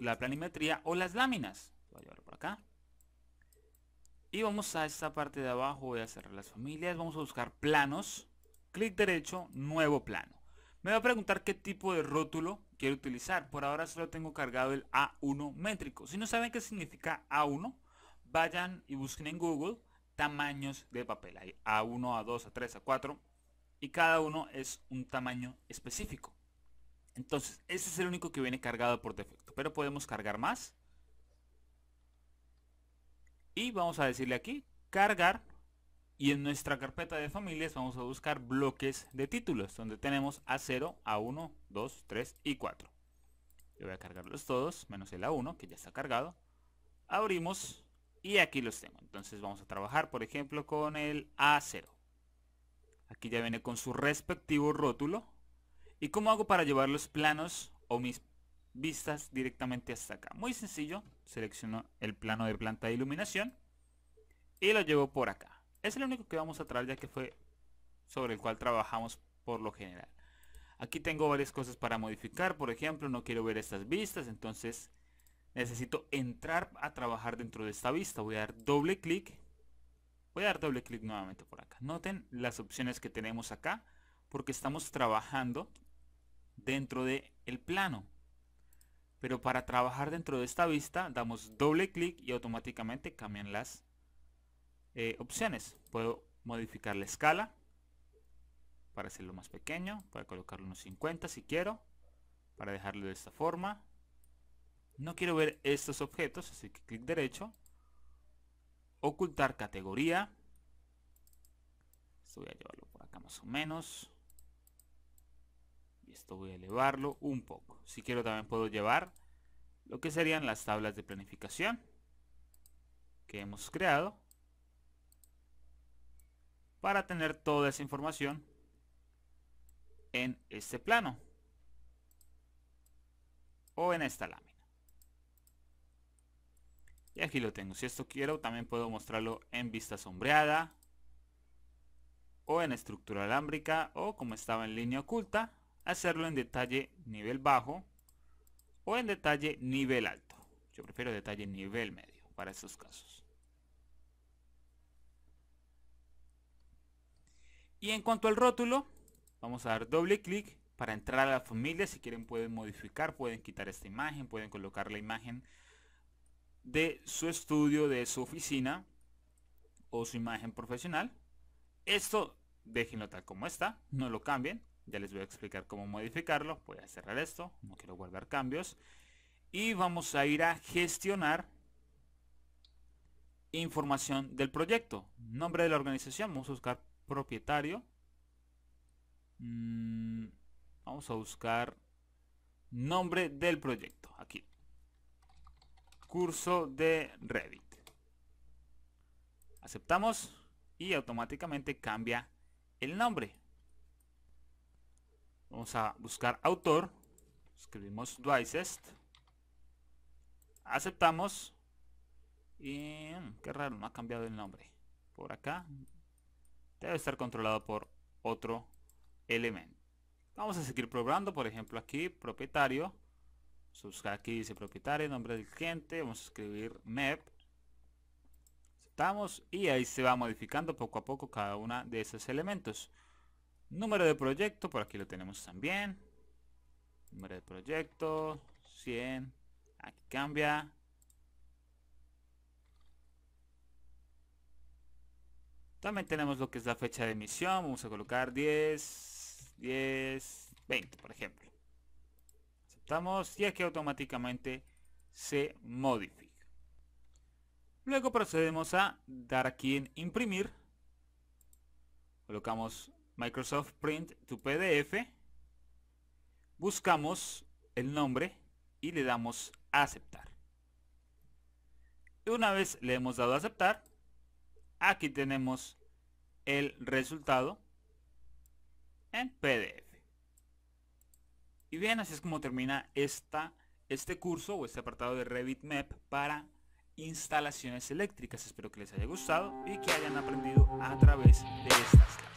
la planimetría o las láminas. Voy a llevar por acá. Y vamos a esta parte de abajo, voy a cerrar las familias, vamos a buscar planos, clic derecho, nuevo plano. Me va a preguntar qué tipo de rótulo quiero utilizar, por ahora solo tengo cargado el A1 métrico. Si no saben qué significa A1, vayan y busquen en Google tamaños de papel. Hay A1, A2, A3, A4 y cada uno es un tamaño específico. Entonces, ese es el único que viene cargado por defecto. Pero podemos cargar más. Y vamos a decirle aquí, cargar. Y en nuestra carpeta de familias vamos a buscar bloques de títulos. Donde tenemos A0, A1, 2, 3 y 4. Yo voy a cargarlos todos, menos el A1 que ya está cargado. Abrimos y aquí los tengo. Entonces vamos a trabajar, por ejemplo, con el A0. Aquí ya viene con su respectivo rótulo ¿Y cómo hago para llevar los planos o mis vistas directamente hasta acá? Muy sencillo, selecciono el plano de planta de iluminación y lo llevo por acá. Es el único que vamos a traer ya que fue sobre el cual trabajamos por lo general. Aquí tengo varias cosas para modificar, por ejemplo, no quiero ver estas vistas, entonces necesito entrar a trabajar dentro de esta vista. Voy a dar doble clic, voy a dar doble clic nuevamente por acá. Noten las opciones que tenemos acá, porque estamos trabajando dentro del el plano. Pero para trabajar dentro de esta vista, damos doble clic y automáticamente cambian las eh, opciones. Puedo modificar la escala para hacerlo más pequeño, para colocarlo unos 50 si quiero, para dejarlo de esta forma. No quiero ver estos objetos, así que clic derecho, ocultar categoría. Esto voy a llevarlo por acá más o menos esto voy a elevarlo un poco si quiero también puedo llevar lo que serían las tablas de planificación que hemos creado para tener toda esa información en este plano o en esta lámina y aquí lo tengo si esto quiero también puedo mostrarlo en vista sombreada o en estructura alámbrica o como estaba en línea oculta hacerlo en detalle nivel bajo o en detalle nivel alto. Yo prefiero detalle nivel medio para estos casos. Y en cuanto al rótulo, vamos a dar doble clic para entrar a la familia. Si quieren pueden modificar, pueden quitar esta imagen, pueden colocar la imagen de su estudio, de su oficina o su imagen profesional. Esto déjenlo tal como está, no lo cambien. Ya les voy a explicar cómo modificarlo. Voy a cerrar esto. No quiero guardar cambios. Y vamos a ir a gestionar información del proyecto. Nombre de la organización. Vamos a buscar propietario. Mm, vamos a buscar nombre del proyecto. Aquí. Curso de Reddit. Aceptamos y automáticamente cambia el nombre. Vamos a buscar autor. Escribimos Dwycest. Aceptamos. Y mm, qué raro, no ha cambiado el nombre. Por acá. Debe estar controlado por otro elemento. Vamos a seguir probando. Por ejemplo aquí, propietario. Vamos aquí, dice propietario, nombre del cliente. Vamos a escribir map Aceptamos. Y ahí se va modificando poco a poco cada uno de esos elementos. Número de proyecto, por aquí lo tenemos también. Número de proyecto, 100. Aquí cambia. También tenemos lo que es la fecha de emisión. Vamos a colocar 10, 10, 20, por ejemplo. Aceptamos y aquí automáticamente se modifica. Luego procedemos a dar aquí en imprimir. Colocamos Microsoft Print to PDF, buscamos el nombre y le damos a aceptar. Y una vez le hemos dado a aceptar, aquí tenemos el resultado en PDF. Y bien, así es como termina este curso o este apartado de Revit Map para instalaciones eléctricas. Espero que les haya gustado y que hayan aprendido a través de estas